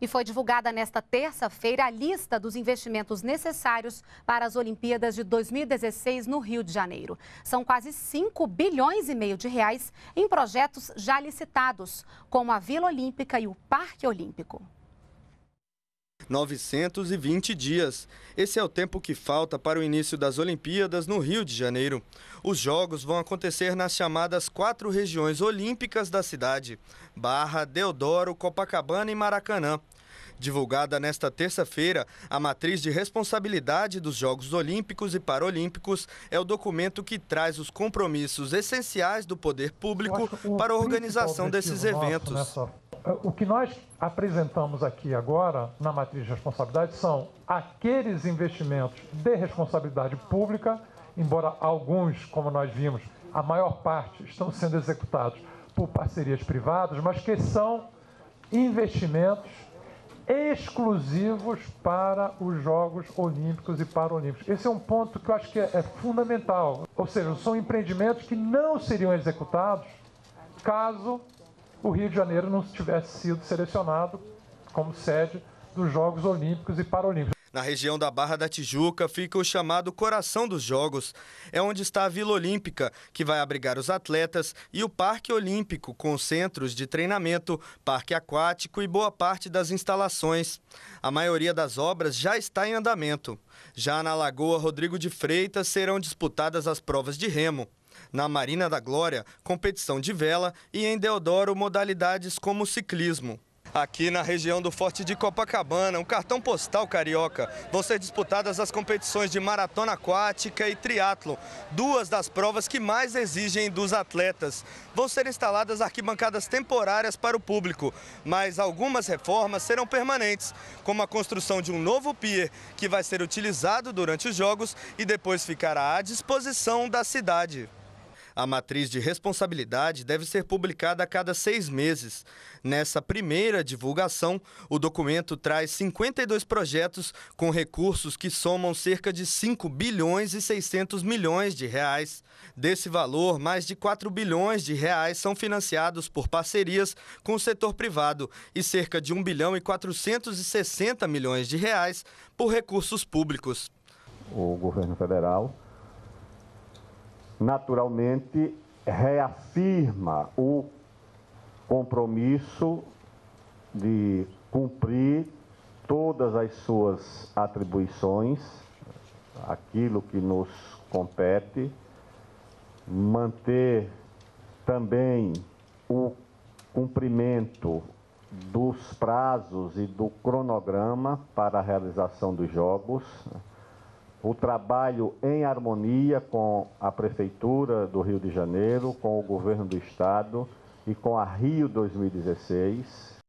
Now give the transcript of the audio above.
e foi divulgada nesta terça-feira a lista dos investimentos necessários para as Olimpíadas de 2016 no Rio de Janeiro. São quase 5 bilhões e meio de reais em projetos já licitados, como a Vila Olímpica e o Parque Olímpico. 920 dias. Esse é o tempo que falta para o início das Olimpíadas no Rio de Janeiro. Os jogos vão acontecer nas chamadas quatro regiões olímpicas da cidade: Barra, Deodoro, Copacabana e Maracanã. Divulgada nesta terça-feira, a matriz de responsabilidade dos Jogos Olímpicos e Paralímpicos é o documento que traz os compromissos essenciais do poder público para a organização desses né, eventos o que nós apresentamos aqui agora na matriz de responsabilidade são aqueles investimentos de responsabilidade pública, embora alguns, como nós vimos, a maior parte estão sendo executados por parcerias privadas, mas que são investimentos exclusivos para os Jogos Olímpicos e Paralímpicos. Esse é um ponto que eu acho que é, é fundamental. Ou seja, são empreendimentos que não seriam executados caso o Rio de Janeiro não tivesse sido selecionado como sede dos Jogos Olímpicos e Paralímpicos. Na região da Barra da Tijuca fica o chamado Coração dos Jogos. É onde está a Vila Olímpica, que vai abrigar os atletas, e o Parque Olímpico, com centros de treinamento, parque aquático e boa parte das instalações. A maioria das obras já está em andamento. Já na Lagoa Rodrigo de Freitas serão disputadas as provas de remo. Na Marina da Glória, competição de vela e em Deodoro, modalidades como ciclismo aqui na região do Forte de Copacabana, um cartão postal carioca. Vão ser disputadas as competições de maratona aquática e triatlo, duas das provas que mais exigem dos atletas. Vão ser instaladas arquibancadas temporárias para o público, mas algumas reformas serão permanentes, como a construção de um novo pier que vai ser utilizado durante os jogos e depois ficará à disposição da cidade. A matriz de responsabilidade deve ser publicada a cada seis meses. Nessa primeira divulgação, o documento traz 52 projetos com recursos que somam cerca de 5 bilhões e 600 milhões de reais. Desse valor, mais de 4 bilhões de reais são financiados por parcerias com o setor privado e cerca de 1 bilhão e 460 milhões de reais por recursos públicos. O governo federal naturalmente, reafirma o compromisso de cumprir todas as suas atribuições, aquilo que nos compete, manter também o cumprimento dos prazos e do cronograma para a realização dos jogos o trabalho em harmonia com a Prefeitura do Rio de Janeiro, com o Governo do Estado e com a Rio 2016,